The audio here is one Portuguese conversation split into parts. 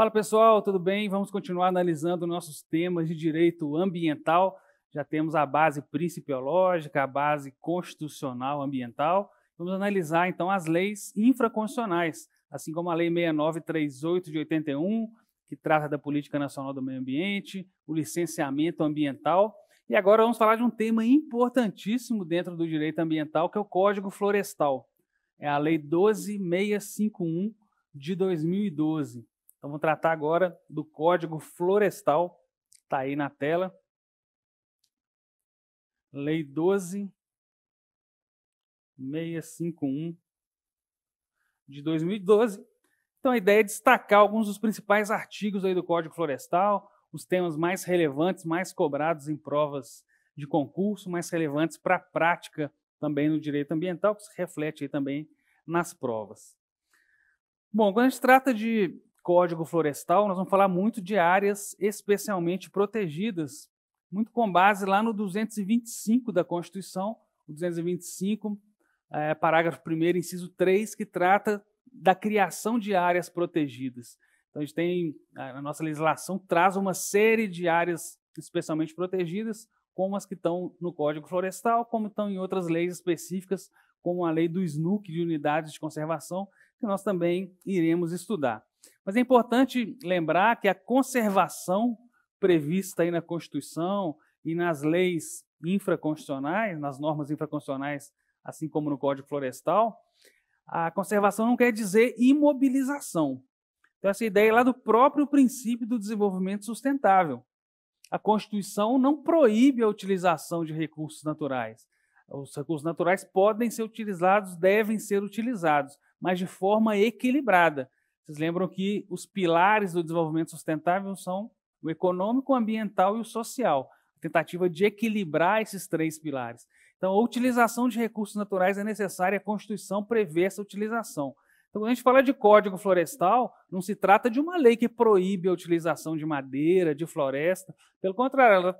Fala pessoal, tudo bem? Vamos continuar analisando nossos temas de direito ambiental. Já temos a base principiológica, a base constitucional ambiental. Vamos analisar então as leis infraconstitucionais, assim como a Lei 6938 de 81, que trata da Política Nacional do Meio Ambiente, o licenciamento ambiental. E agora vamos falar de um tema importantíssimo dentro do direito ambiental, que é o Código Florestal. É a Lei 12651 de 2012. Então, vamos tratar agora do Código Florestal, está aí na tela. Lei 12. 651 de 2012. Então a ideia é destacar alguns dos principais artigos aí do Código Florestal, os temas mais relevantes, mais cobrados em provas de concurso, mais relevantes para a prática também no direito ambiental, que se reflete aí também nas provas. Bom, quando a gente trata de Código Florestal, nós vamos falar muito de áreas especialmente protegidas, muito com base lá no 225 da Constituição, o 225, é, eh, parágrafo 1, inciso 3, que trata da criação de áreas protegidas. Então, a gente tem, a nossa legislação traz uma série de áreas especialmente protegidas, como as que estão no Código Florestal, como estão em outras leis específicas, como a lei do SNUC, de unidades de conservação, que nós também iremos estudar. Mas é importante lembrar que a conservação prevista aí na Constituição e nas leis infraconstitucionais, nas normas infraconstitucionais, assim como no Código Florestal, a conservação não quer dizer imobilização. Então, essa ideia é lá do próprio princípio do desenvolvimento sustentável. A Constituição não proíbe a utilização de recursos naturais. Os recursos naturais podem ser utilizados, devem ser utilizados, mas de forma equilibrada, vocês lembram que os pilares do desenvolvimento sustentável são o econômico, o ambiental e o social. A tentativa de equilibrar esses três pilares. Então, a utilização de recursos naturais é necessária, a Constituição prevê essa utilização. Então, quando a gente fala de código florestal, não se trata de uma lei que proíbe a utilização de madeira, de floresta. Pelo contrário, ela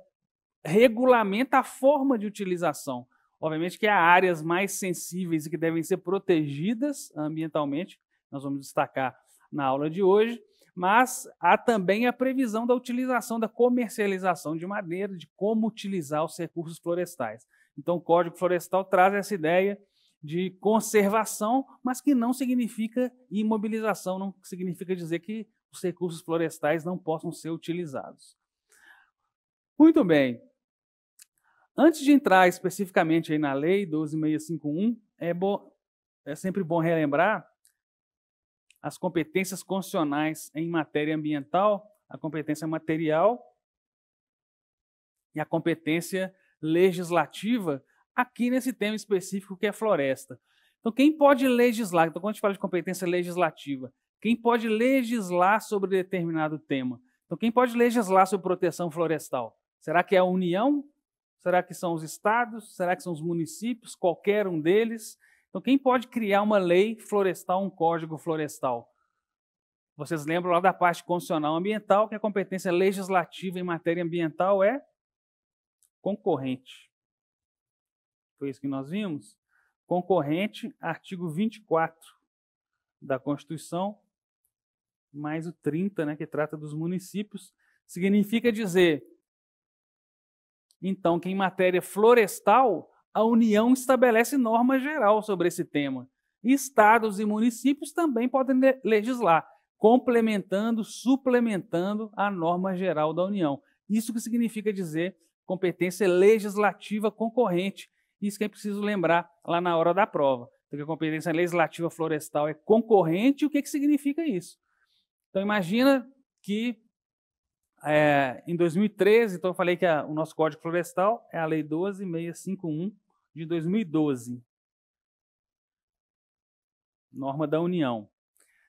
regulamenta a forma de utilização. Obviamente que há áreas mais sensíveis e que devem ser protegidas ambientalmente. Nós vamos destacar na aula de hoje, mas há também a previsão da utilização, da comercialização de madeira, de como utilizar os recursos florestais. Então, o Código Florestal traz essa ideia de conservação, mas que não significa imobilização, não significa dizer que os recursos florestais não possam ser utilizados. Muito bem. Antes de entrar especificamente aí na Lei 12.651, é, é sempre bom relembrar as competências constitucionais em matéria ambiental, a competência material e a competência legislativa aqui nesse tema específico que é floresta. Então, quem pode legislar? Então, quando a gente fala de competência legislativa, quem pode legislar sobre determinado tema? Então, quem pode legislar sobre proteção florestal? Será que é a União? Será que são os estados? Será que são os municípios? Qualquer um deles? Então, quem pode criar uma lei florestal, um código florestal? Vocês lembram lá da parte constitucional ambiental, que a competência legislativa em matéria ambiental é concorrente. Foi isso que nós vimos? Concorrente, artigo 24 da Constituição, mais o 30, né, que trata dos municípios, significa dizer, então, que em matéria florestal, a União estabelece norma geral sobre esse tema. Estados e municípios também podem legislar, complementando, suplementando a norma geral da União. Isso que significa dizer competência legislativa concorrente. Isso que é preciso lembrar lá na hora da prova. Porque a competência legislativa florestal é concorrente, o que, que significa isso? Então, imagina que é, em 2013, então eu falei que a, o nosso Código Florestal é a Lei 12651 de 2012. Norma da União.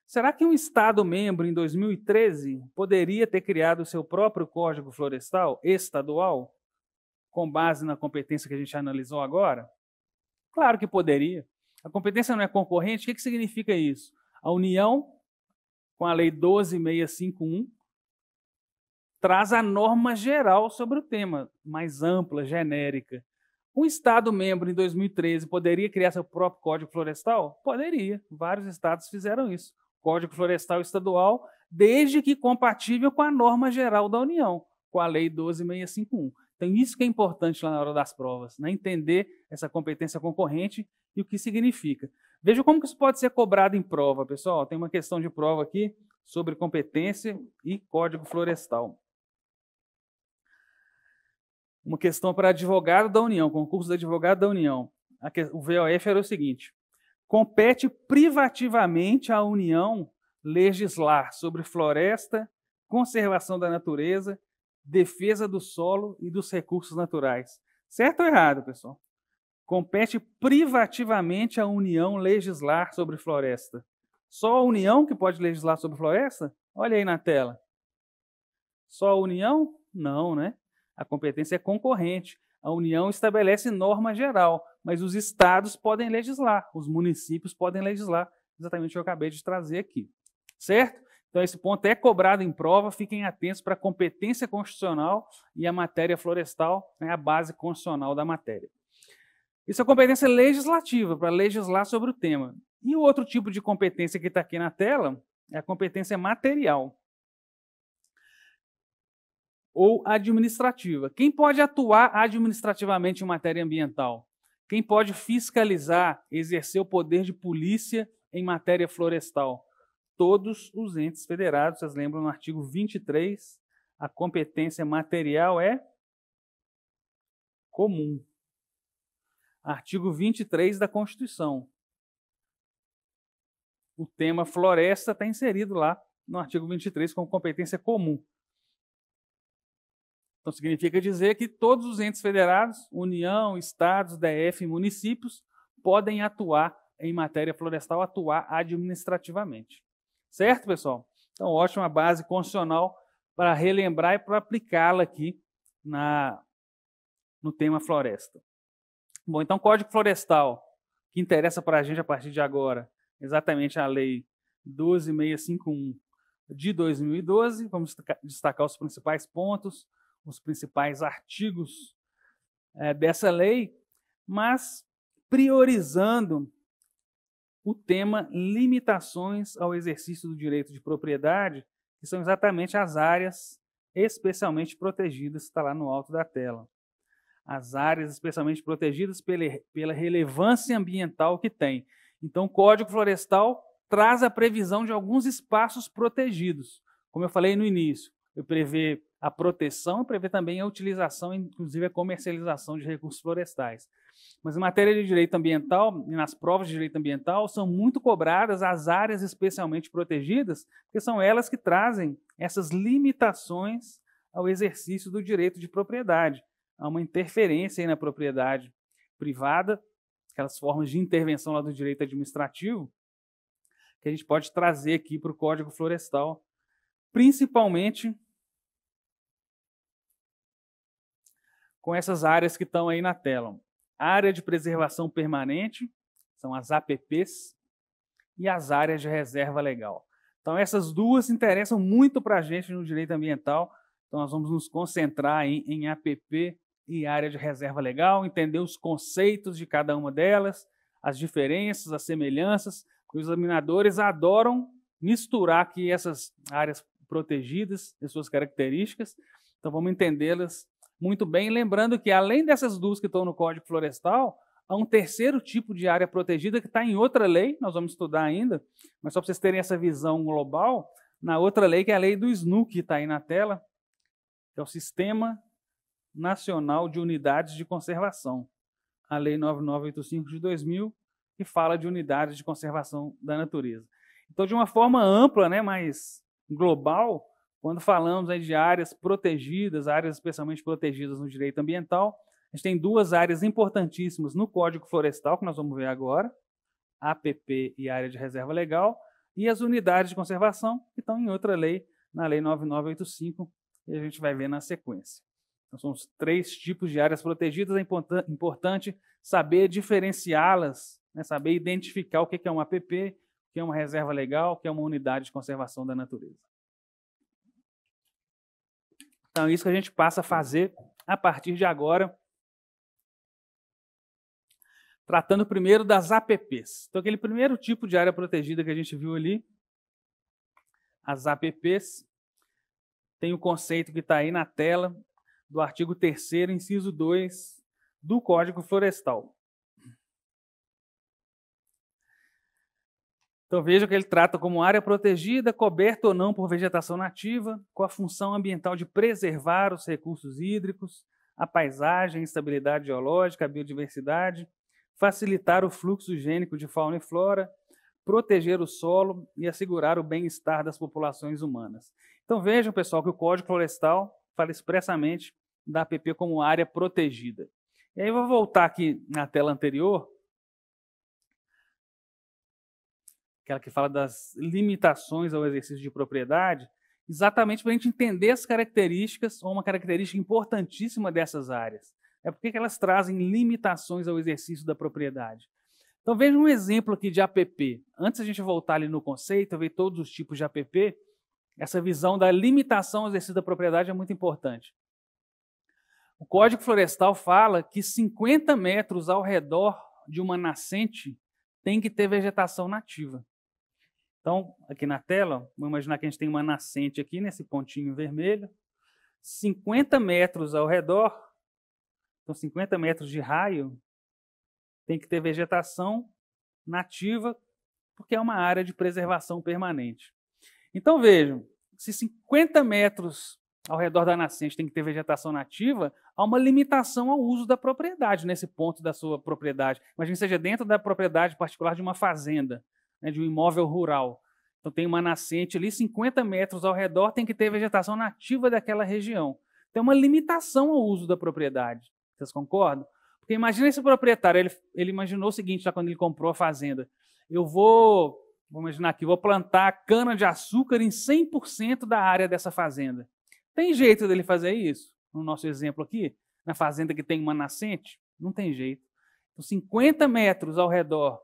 Será que um Estado membro em 2013 poderia ter criado o seu próprio Código Florestal estadual, com base na competência que a gente analisou agora? Claro que poderia. A competência não é concorrente. O que, que significa isso? A União, com a Lei 12651, traz a norma geral sobre o tema, mais ampla, genérica. Um Estado-membro, em 2013, poderia criar seu próprio Código Florestal? Poderia. Vários estados fizeram isso. Código Florestal Estadual, desde que compatível com a norma geral da União, com a Lei 12651. Então, isso que é importante lá na hora das provas, né? entender essa competência concorrente e o que significa. Veja como que isso pode ser cobrado em prova, pessoal. Tem uma questão de prova aqui sobre competência e Código Florestal uma questão para advogado da União, concurso de advogado da União. O VOF era o seguinte: compete privativamente à União legislar sobre floresta, conservação da natureza, defesa do solo e dos recursos naturais. Certo ou errado, pessoal? Compete privativamente à União legislar sobre floresta. Só a União que pode legislar sobre floresta? Olha aí na tela. Só a União? Não, né? A competência é concorrente. A União estabelece norma geral, mas os estados podem legislar, os municípios podem legislar, exatamente o que eu acabei de trazer aqui. Certo? Então, esse ponto é cobrado em prova, fiquem atentos para a competência constitucional e a matéria florestal, né, a base constitucional da matéria. Isso é competência legislativa, para legislar sobre o tema. E o outro tipo de competência que está aqui na tela é a competência material ou administrativa. Quem pode atuar administrativamente em matéria ambiental? Quem pode fiscalizar, exercer o poder de polícia em matéria florestal? Todos os entes federados, vocês lembram no artigo 23, a competência material é comum. Artigo 23 da Constituição. O tema floresta está inserido lá no artigo 23 com competência comum. Então, significa dizer que todos os entes federados, União, Estados, DF e municípios, podem atuar em matéria florestal, atuar administrativamente. Certo, pessoal? Então, ótima base constitucional para relembrar e para aplicá-la aqui na, no tema floresta. Bom, então, Código Florestal, que interessa para a gente a partir de agora, exatamente a Lei 12651 de 2012. Vamos destacar os principais pontos, os principais artigos é, dessa lei, mas priorizando o tema limitações ao exercício do direito de propriedade, que são exatamente as áreas especialmente protegidas, está lá no alto da tela. As áreas especialmente protegidas pela, pela relevância ambiental que tem. Então, o Código Florestal traz a previsão de alguns espaços protegidos. Como eu falei no início, eu prevê a proteção e prevê também a utilização, inclusive a comercialização de recursos florestais. Mas em matéria de direito ambiental, e nas provas de direito ambiental, são muito cobradas as áreas especialmente protegidas, porque são elas que trazem essas limitações ao exercício do direito de propriedade. Há uma interferência na propriedade privada, aquelas formas de intervenção lá do direito administrativo, que a gente pode trazer aqui para o Código Florestal, principalmente com essas áreas que estão aí na tela. área de preservação permanente, são as APPs, e as áreas de reserva legal. Então, essas duas interessam muito para a gente no direito ambiental. Então, nós vamos nos concentrar em, em APP e área de reserva legal, entender os conceitos de cada uma delas, as diferenças, as semelhanças. Os examinadores adoram misturar aqui essas áreas protegidas e suas características. Então, vamos entendê-las muito bem. Lembrando que, além dessas duas que estão no Código Florestal, há um terceiro tipo de área protegida que está em outra lei, nós vamos estudar ainda, mas só para vocês terem essa visão global, na outra lei, que é a lei do SNUC, que está aí na tela, que é o Sistema Nacional de Unidades de Conservação, a Lei 9985 de 2000, que fala de unidades de conservação da natureza. Então, de uma forma ampla, né, mais global, quando falamos aí de áreas protegidas, áreas especialmente protegidas no direito ambiental, a gente tem duas áreas importantíssimas no Código Florestal, que nós vamos ver agora, APP e área de reserva legal, e as unidades de conservação, que estão em outra lei, na Lei 9985, e a gente vai ver na sequência. Então, são os três tipos de áreas protegidas, é importante saber diferenciá-las, né? saber identificar o que é uma APP, o que é uma reserva legal, o que é uma unidade de conservação da natureza. Então, é isso que a gente passa a fazer a partir de agora, tratando primeiro das APPs. Então, aquele primeiro tipo de área protegida que a gente viu ali, as APPs, tem o conceito que está aí na tela do artigo 3 inciso 2 do Código Florestal. Então veja que ele trata como área protegida, coberta ou não por vegetação nativa, com a função ambiental de preservar os recursos hídricos, a paisagem, a estabilidade geológica, a biodiversidade, facilitar o fluxo higiênico de fauna e flora, proteger o solo e assegurar o bem-estar das populações humanas. Então vejam, pessoal, que o Código Florestal fala expressamente da APP como área protegida. E aí eu vou voltar aqui na tela anterior aquela que fala das limitações ao exercício de propriedade, exatamente para a gente entender as características, ou uma característica importantíssima dessas áreas. É porque elas trazem limitações ao exercício da propriedade. Então veja um exemplo aqui de APP. Antes a gente voltar ali no conceito, ver todos os tipos de APP, essa visão da limitação ao exercício da propriedade é muito importante. O Código Florestal fala que 50 metros ao redor de uma nascente tem que ter vegetação nativa. Então, aqui na tela, vamos imaginar que a gente tem uma nascente aqui, nesse pontinho vermelho, 50 metros ao redor, então 50 metros de raio, tem que ter vegetação nativa, porque é uma área de preservação permanente. Então vejam, se 50 metros ao redor da nascente tem que ter vegetação nativa, há uma limitação ao uso da propriedade nesse ponto da sua propriedade. Imagine que seja dentro da propriedade particular de uma fazenda né, de um imóvel rural. Então tem uma nascente ali, 50 metros ao redor, tem que ter vegetação nativa daquela região. Tem uma limitação ao uso da propriedade. Vocês concordam? Porque imagina esse proprietário, ele, ele imaginou o seguinte, já quando ele comprou a fazenda, eu vou, vou imaginar aqui, vou plantar cana-de-açúcar em 100% da área dessa fazenda. Tem jeito dele fazer isso? No nosso exemplo aqui, na fazenda que tem uma nascente? Não tem jeito. Então, 50 metros ao redor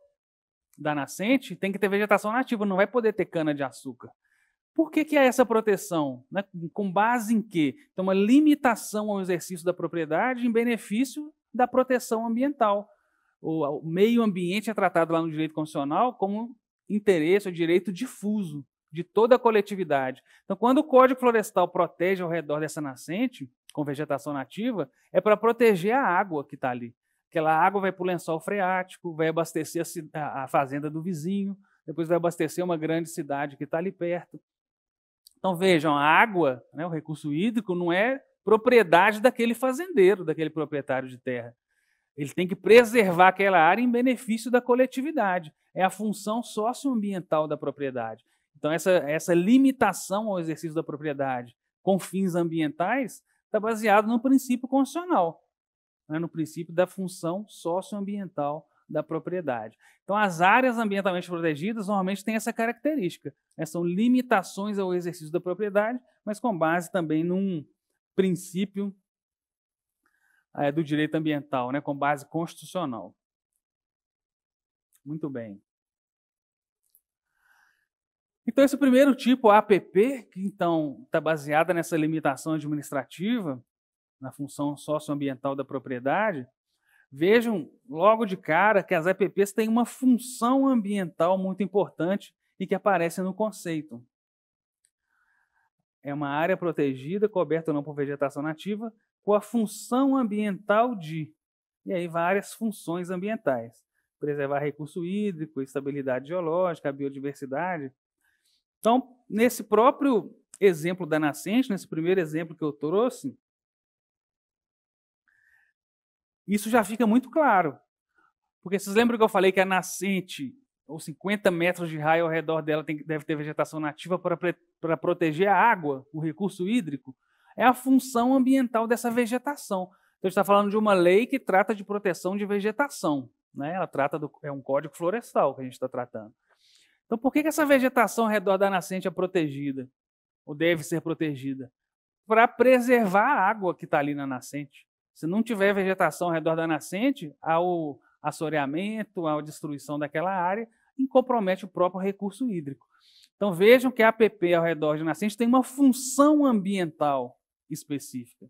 da nascente, tem que ter vegetação nativa, não vai poder ter cana-de-açúcar. Por que, que é essa proteção? Né? Com base em quê? Então, uma limitação ao exercício da propriedade em benefício da proteção ambiental. O meio ambiente é tratado lá no direito constitucional como interesse ou é direito difuso de toda a coletividade. Então, quando o Código Florestal protege ao redor dessa nascente, com vegetação nativa, é para proteger a água que está ali. Aquela água vai para o lençol freático, vai abastecer a, a fazenda do vizinho, depois vai abastecer uma grande cidade que está ali perto. Então vejam, a água, né, o recurso hídrico, não é propriedade daquele fazendeiro, daquele proprietário de terra. Ele tem que preservar aquela área em benefício da coletividade. É a função socioambiental da propriedade. Então, essa, essa limitação ao exercício da propriedade com fins ambientais está baseado no princípio constitucional né, no princípio da função socioambiental da propriedade. Então, as áreas ambientalmente protegidas normalmente têm essa característica. Né, são limitações ao exercício da propriedade, mas com base também num princípio é, do direito ambiental, né, com base constitucional. Muito bem. Então, esse primeiro tipo, a APP, que então está baseada nessa limitação administrativa, na função socioambiental da propriedade, vejam logo de cara que as EPPs têm uma função ambiental muito importante e que aparece no conceito. É uma área protegida, coberta ou não por vegetação nativa, com a função ambiental de, e aí várias funções ambientais, preservar recurso hídrico, estabilidade geológica, biodiversidade. Então, nesse próprio exemplo da nascente, nesse primeiro exemplo que eu trouxe, isso já fica muito claro. Porque vocês lembram que eu falei que a nascente, ou 50 metros de raio ao redor dela, tem, deve ter vegetação nativa para, proteger a água, o recurso hídrico? É a função ambiental dessa vegetação. Então, está falando de uma lei que trata de proteção de vegetação. Né? Ela trata do, é um código florestal que a gente está tratando. Então, por que, que essa vegetação ao redor da nascente é protegida? Ou deve ser protegida? Para preservar a água que está ali na nascente. Se não tiver vegetação ao redor da nascente, ao assoreamento, à destruição daquela área, e compromete o próprio recurso hídrico. Então vejam que a APP ao redor de nascente tem uma função ambiental específica.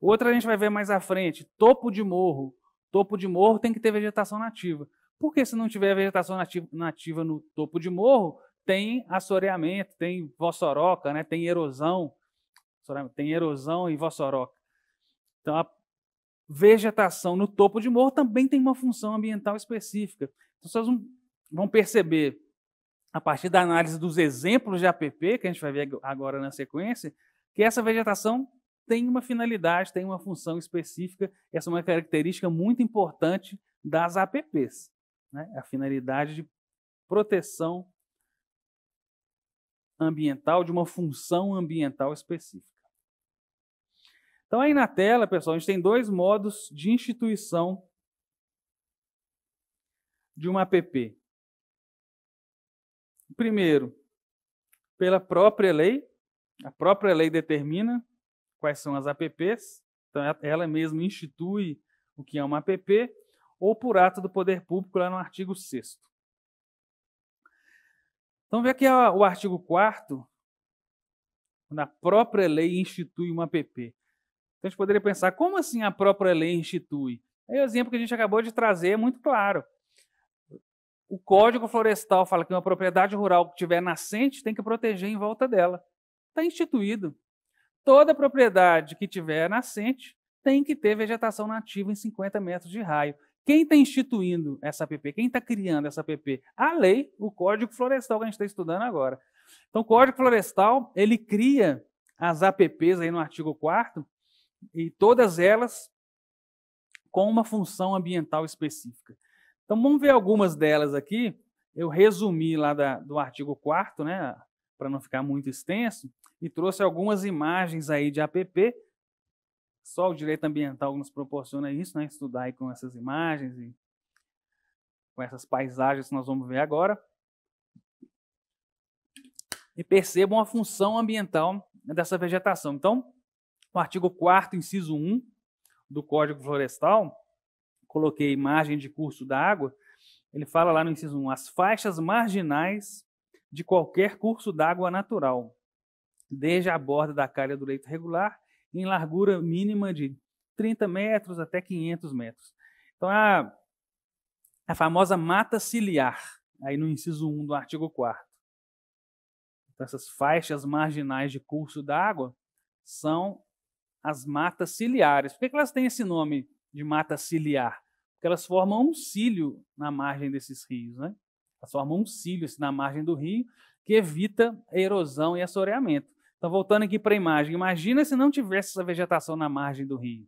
Outra a gente vai ver mais à frente, topo de morro. Topo de morro tem que ter vegetação nativa. Porque se não tiver vegetação nativa no topo de morro, tem assoreamento, tem vossoroca, né? tem erosão. Tem erosão e vossoroca. Então, vegetação no topo de morro também tem uma função ambiental específica. Então, vocês vão perceber, a partir da análise dos exemplos de APP, que a gente vai ver agora na sequência, que essa vegetação tem uma finalidade, tem uma função específica. Essa é uma característica muito importante das APPs. Né? A finalidade de proteção ambiental de uma função ambiental específica. Então, aí na tela, pessoal, a gente tem dois modos de instituição de uma app. Primeiro, pela própria lei. A própria lei determina quais são as apps. Então, é, ela mesma institui o que é uma app, ou por ato do poder público, lá no artigo 6. Então, vê aqui o artigo 4 na própria lei institui uma app. Então a gente poderia pensar, como assim a própria lei institui? Aí o exemplo que a gente acabou de trazer é muito claro. O Código Florestal fala que uma propriedade rural que tiver nascente tem que proteger em volta dela. Está instituído. Toda propriedade que tiver nascente tem que ter vegetação nativa em 50 metros de raio. Quem está instituindo essa APP? Quem está criando essa APP? A lei, o Código Florestal que a gente está estudando agora. Então, o Código Florestal, ele cria as APPs aí no artigo 4 e todas elas com uma função ambiental específica. Então, vamos ver algumas delas aqui. Eu resumi lá da, do artigo 4 né, para não ficar muito extenso, e trouxe algumas imagens aí de APP. Só o direito ambiental nos proporciona isso, né, estudar aí com essas imagens e com essas paisagens que nós vamos ver agora. E percebam a função ambiental dessa vegetação. Então, no artigo 4 inciso 1 do Código Florestal, coloquei margem de curso da água, ele fala lá no inciso 1, as faixas marginais de qualquer curso d'água natural, desde a borda da calha do leito regular, em largura mínima de 30 metros até 500 metros. Então, a, a famosa mata ciliar, aí no inciso 1 do artigo 4 Então, essas faixas marginais de curso d'água são as matas ciliares. Por que elas têm esse nome de mata ciliar? Porque elas formam um cílio na margem desses rios. Né? Elas formam um cílio assim, na margem do rio que evita a erosão e assoreamento. Então, voltando aqui para a imagem, imagina se não tivesse essa vegetação na margem do rio.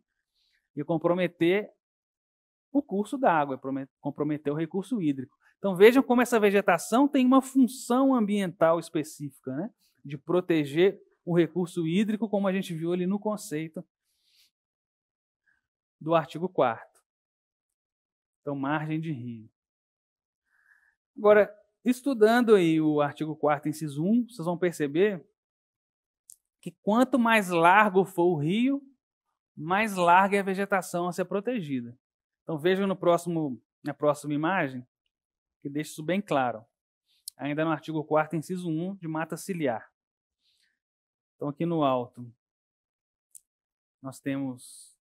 e comprometer o curso da água, comprometer o recurso hídrico. Então, vejam como essa vegetação tem uma função ambiental específica, né? de proteger o recurso hídrico, como a gente viu ali no conceito do artigo 4. Então, margem de rio. Agora, estudando aí o artigo 4, inciso 1, vocês vão perceber que quanto mais largo for o rio, mais larga é a vegetação a ser protegida. Então, vejam no próximo, na próxima imagem, que deixa isso bem claro. Ainda no artigo 4, inciso 1, de mata ciliar. Então, aqui no alto, nós temos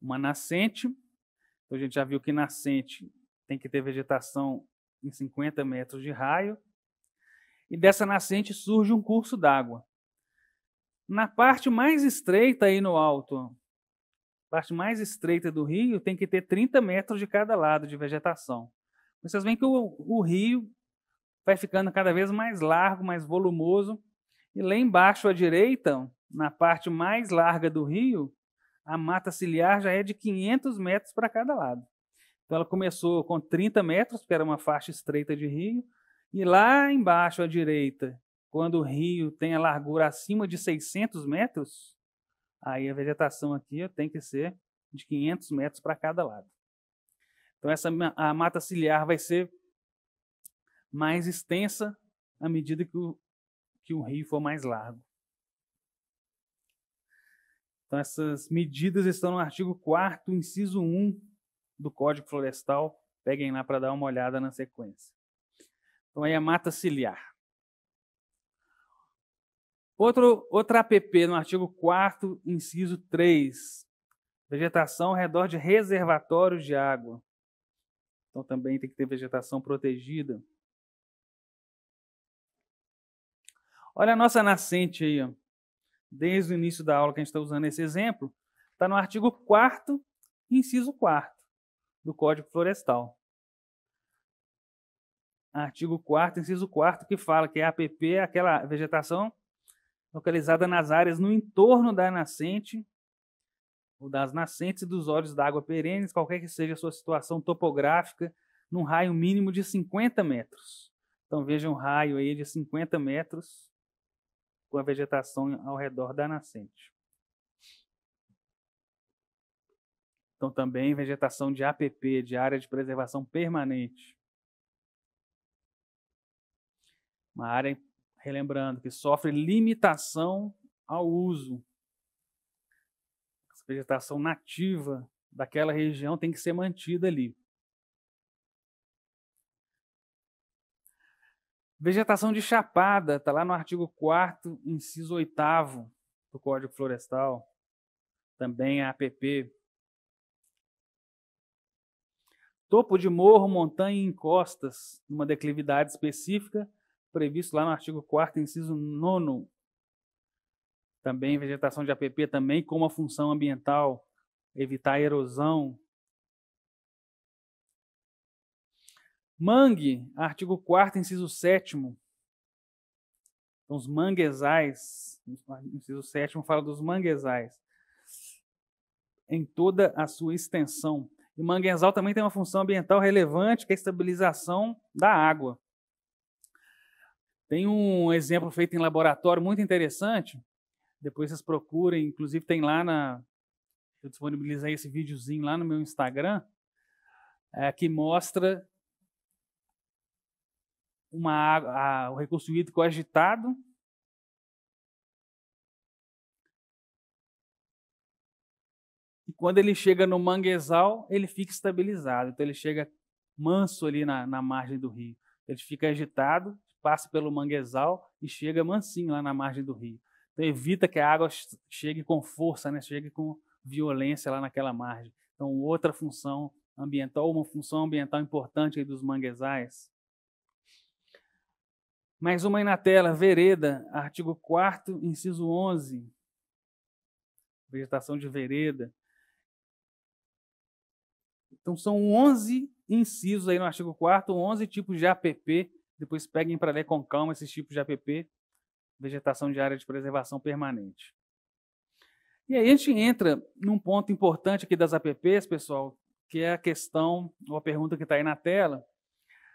uma nascente. Então, a gente já viu que nascente tem que ter vegetação em 50 metros de raio. E dessa nascente surge um curso d'água. Na parte mais estreita aí no alto, parte mais estreita do rio tem que ter 30 metros de cada lado de vegetação. Vocês veem que o, o rio vai ficando cada vez mais largo, mais volumoso, e lá embaixo à direita, na parte mais larga do rio, a mata ciliar já é de 500 metros para cada lado. Então ela começou com 30 metros, que era uma faixa estreita de rio, e lá embaixo à direita, quando o rio tem a largura acima de 600 metros, aí a vegetação aqui tem que ser de 500 metros para cada lado. Então essa a mata ciliar vai ser mais extensa à medida que o, que um rio for mais largo. Então, essas medidas estão no artigo 4, inciso 1 do Código Florestal. Peguem lá para dar uma olhada na sequência. Então, aí a mata ciliar. Outro, outra app no artigo 4, inciso 3. Vegetação ao redor de reservatórios de água. Então, também tem que ter vegetação protegida. Olha a nossa nascente aí, ó. desde o início da aula que a gente está usando esse exemplo, está no artigo 4 inciso 4 do Código Florestal. Artigo 4 inciso 4 que fala que a APP é aquela vegetação localizada nas áreas no entorno da nascente ou das nascentes e dos olhos d'água perenes, qualquer que seja a sua situação topográfica, num raio mínimo de 50 metros. Então veja um raio aí de 50 metros com a vegetação ao redor da nascente. Então, também vegetação de APP, de área de preservação permanente. Uma área, relembrando, que sofre limitação ao uso. Essa vegetação nativa daquela região tem que ser mantida ali. Vegetação de chapada, está lá no artigo 4 inciso 8 do Código Florestal, também a APP. Topo de morro, montanha e encostas, numa declividade específica, previsto lá no artigo 4 inciso 9 também vegetação de APP também com uma função ambiental, evitar erosão, Mangue, artigo 4 inciso 7 então, os manguezais, inciso 7 fala dos manguezais, em toda a sua extensão. E manguezal também tem uma função ambiental relevante, que é a estabilização da água. Tem um exemplo feito em laboratório muito interessante, depois vocês procurem, inclusive tem lá na. Eu disponibilizei esse videozinho lá no meu Instagram, é, que mostra uma, a, o recurso hídrico agitado. E quando ele chega no manguezal, ele fica estabilizado. Então ele chega manso ali na, na margem do rio. Ele fica agitado, passa pelo manguezal e chega mansinho lá na margem do rio. Então evita que a água chegue com força, né? chegue com violência lá naquela margem. Então outra função ambiental, uma função ambiental importante dos manguezais. Mais uma aí na tela, vereda, artigo 4 inciso 11. Vegetação de vereda. Então são 11 incisos aí no artigo 4 11 tipos de APP. Depois peguem para ler com calma esses tipos de APP. Vegetação de área de preservação permanente. E aí a gente entra num ponto importante aqui das APPs, pessoal, que é a questão, ou a pergunta que está aí na tela.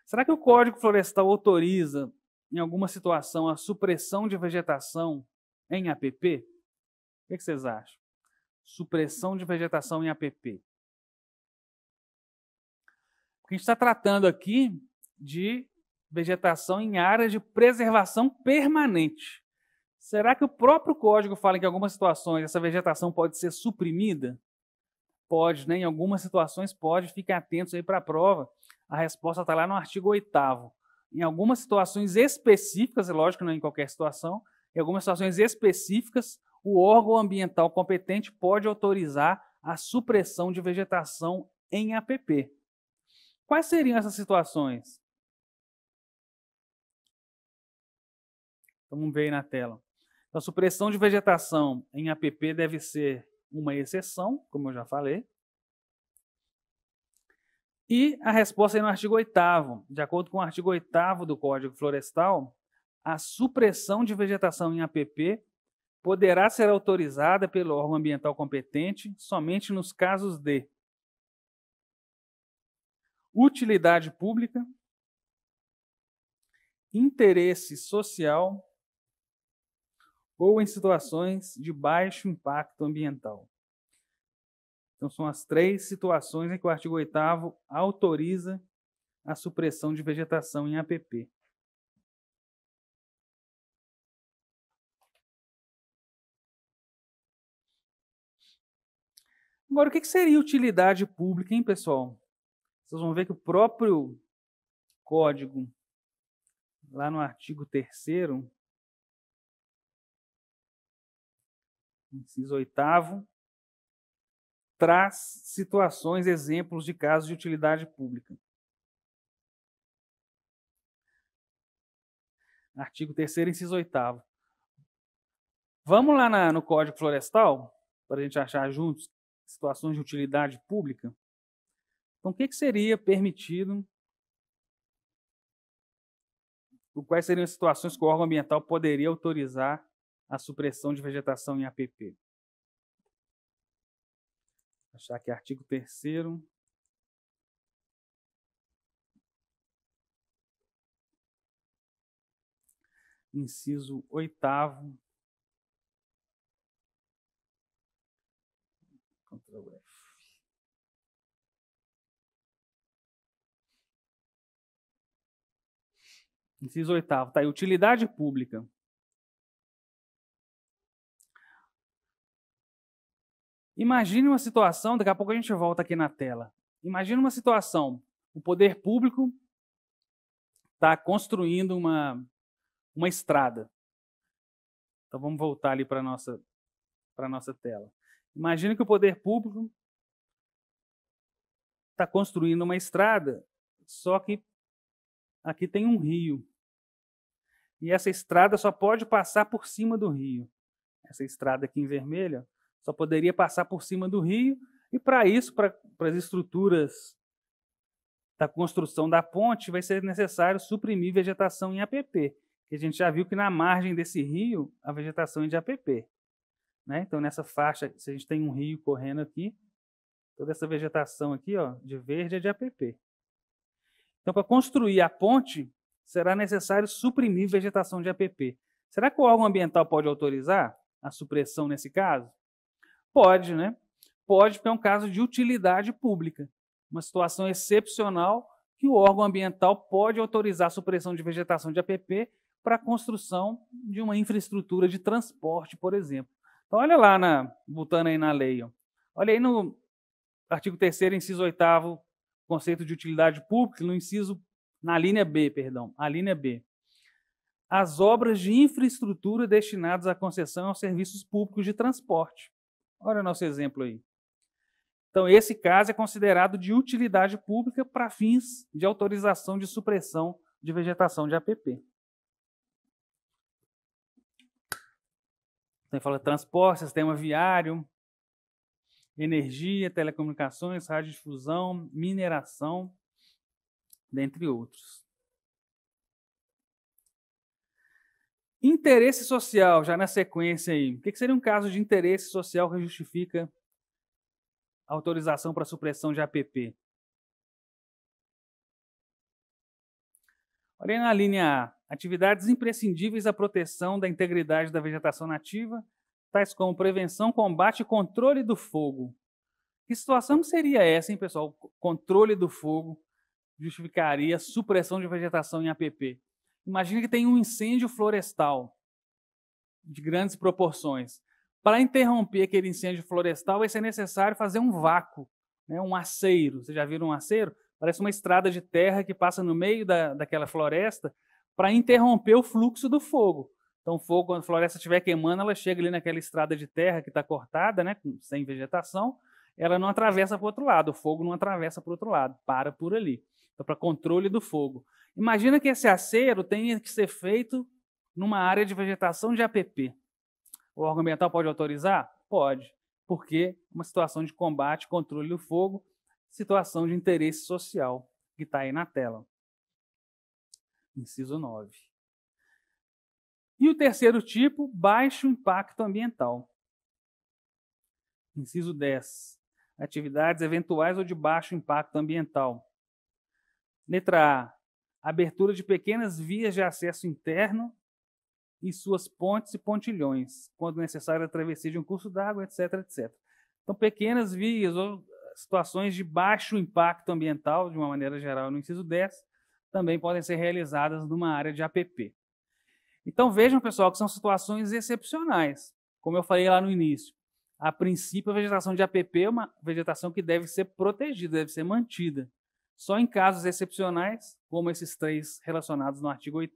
Será que o Código Florestal autoriza em alguma situação, a supressão de vegetação em APP? O é que vocês acham? Supressão de vegetação em APP. a gente está tratando aqui de vegetação em áreas de preservação permanente. Será que o próprio código fala que em algumas situações essa vegetação pode ser suprimida? Pode, né? Em algumas situações pode. Fiquem atentos aí para a prova. A resposta está lá no artigo 8 em algumas situações específicas, é lógico, não é em qualquer situação, em algumas situações específicas, o órgão ambiental competente pode autorizar a supressão de vegetação em APP. Quais seriam essas situações? Então, vamos ver aí na tela. Então, a supressão de vegetação em APP deve ser uma exceção, como eu já falei, e a resposta é no artigo 8 De acordo com o artigo 8 do Código Florestal, a supressão de vegetação em APP poderá ser autorizada pelo órgão ambiental competente somente nos casos de utilidade pública, interesse social ou em situações de baixo impacto ambiental. Então, são as três situações em que o artigo 8 autoriza a supressão de vegetação em APP. Agora, o que seria utilidade pública, hein, pessoal? Vocês vão ver que o próprio código, lá no artigo 3 inciso 8 traz situações, exemplos de casos de utilidade pública. Artigo 3 inciso 8 Vamos lá na, no Código Florestal, para a gente achar juntos situações de utilidade pública. Então, o que, que seria permitido? Quais seriam as situações que o órgão ambiental poderia autorizar a supressão de vegetação em APP? achar que é artigo 3 inciso 8 Inciso oitavo tá aí, utilidade pública. Imagine uma situação, daqui a pouco a gente volta aqui na tela. Imagine uma situação, o poder público está construindo uma, uma estrada. Então vamos voltar ali para a nossa, nossa tela. Imagine que o poder público está construindo uma estrada, só que aqui tem um rio. E essa estrada só pode passar por cima do rio. Essa estrada aqui em vermelho só poderia passar por cima do rio, e para isso, para as estruturas da construção da ponte, vai ser necessário suprimir vegetação em APP, que a gente já viu que na margem desse rio, a vegetação é de APP. Né? Então, nessa faixa, se a gente tem um rio correndo aqui, toda essa vegetação aqui, ó, de verde, é de APP. Então, para construir a ponte, será necessário suprimir vegetação de APP. Será que o órgão ambiental pode autorizar a supressão nesse caso? Pode, né? Pode, porque é um caso de utilidade pública. Uma situação excepcional que o órgão ambiental pode autorizar a supressão de vegetação de APP para a construção de uma infraestrutura de transporte, por exemplo. Então, olha lá, na, botando aí na lei. Ó. Olha aí no artigo 3 inciso 8 conceito de utilidade pública, no inciso, na linha B, perdão, a linha B. As obras de infraestrutura destinadas à concessão aos serviços públicos de transporte. Olha o nosso exemplo aí. Então, esse caso é considerado de utilidade pública para fins de autorização de supressão de vegetação de APP. Então, fala transporte, sistema viário, energia, telecomunicações, radiodifusão, mineração, dentre outros. Interesse social, já na sequência aí. O que seria um caso de interesse social que justifica autorização para supressão de APP? Olha na linha A. Atividades imprescindíveis à proteção da integridade da vegetação nativa, tais como prevenção, combate e controle do fogo. Que situação que seria essa, hein, pessoal? Controle do fogo justificaria supressão de vegetação em APP. Imagina que tem um incêndio florestal de grandes proporções. Para interromper aquele incêndio florestal, vai ser necessário fazer um vácuo, né? um aceiro. Vocês já viram um aceiro? Parece uma estrada de terra que passa no meio da, daquela floresta para interromper o fluxo do fogo. Então, o fogo, quando a floresta estiver queimando, ela chega ali naquela estrada de terra que está cortada, né, sem vegetação, ela não atravessa para o outro lado, o fogo não atravessa para o outro lado, para por ali. É para controle do fogo. Imagina que esse acero tenha que ser feito numa área de vegetação de APP. O órgão ambiental pode autorizar? Pode, porque é uma situação de combate, controle do fogo, situação de interesse social, que está aí na tela. Inciso 9. E o terceiro tipo, baixo impacto ambiental. Inciso 10. Atividades eventuais ou de baixo impacto ambiental. Letra A. Abertura de pequenas vias de acesso interno e suas pontes e pontilhões, quando necessário a travessia de um curso d'água, etc, etc. Então, pequenas vias ou situações de baixo impacto ambiental, de uma maneira geral, no inciso 10, também podem ser realizadas numa área de APP. Então, vejam, pessoal, que são situações excepcionais, como eu falei lá no início. A princípio, a vegetação de APP é uma vegetação que deve ser protegida, deve ser mantida. Só em casos excepcionais, como esses três relacionados no artigo 8,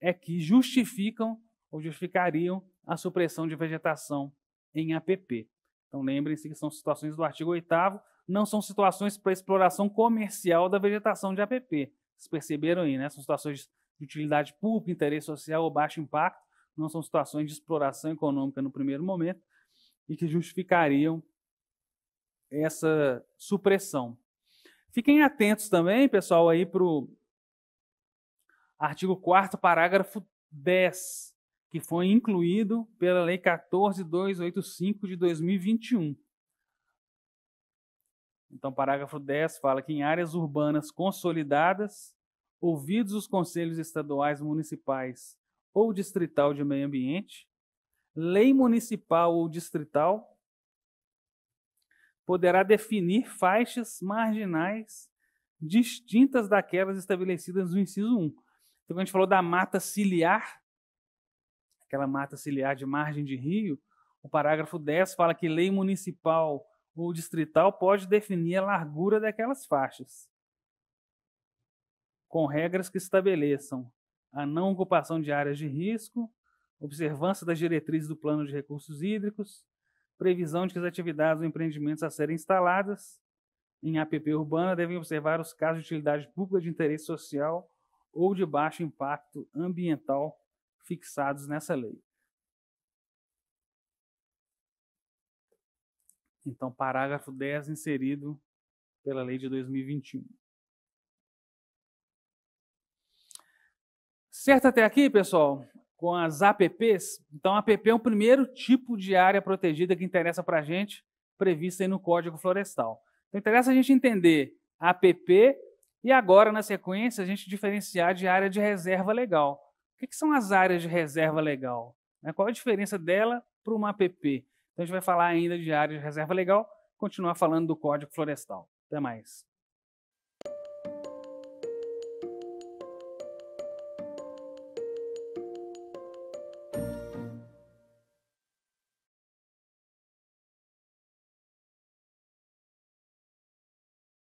é que justificam ou justificariam a supressão de vegetação em APP. Então lembrem-se que são situações do artigo 8, não são situações para exploração comercial da vegetação de APP. Vocês perceberam aí, né? São situações de utilidade pública, interesse social ou baixo impacto, não são situações de exploração econômica no primeiro momento e que justificariam essa supressão. Fiquem atentos também, pessoal, aí para o artigo 4 parágrafo 10, que foi incluído pela Lei 14285 de 2021. Então, parágrafo 10 fala que em áreas urbanas consolidadas, ouvidos os conselhos estaduais, municipais ou distrital de meio ambiente, lei municipal ou distrital poderá definir faixas marginais distintas daquelas estabelecidas no inciso 1. Então, quando a gente falou da mata ciliar, aquela mata ciliar de margem de rio, o parágrafo 10 fala que lei municipal ou distrital pode definir a largura daquelas faixas, com regras que estabeleçam a não ocupação de áreas de risco, observância das diretrizes do plano de recursos hídricos, previsão de que as atividades ou empreendimentos a serem instaladas em APP urbana devem observar os casos de utilidade pública de interesse social ou de baixo impacto ambiental fixados nessa lei. Então, parágrafo 10 inserido pela lei de 2021. Certo até aqui, pessoal? com as apps. Então, a app é o primeiro tipo de área protegida que interessa para a gente, prevista no Código Florestal. Então, interessa a gente entender a app e agora, na sequência, a gente diferenciar de área de reserva legal. O que, são as áreas de reserva legal? Né, qual a diferença dela para uma app? Então, a gente vai falar ainda de área de reserva legal, continuar falando do Código Florestal. Até mais.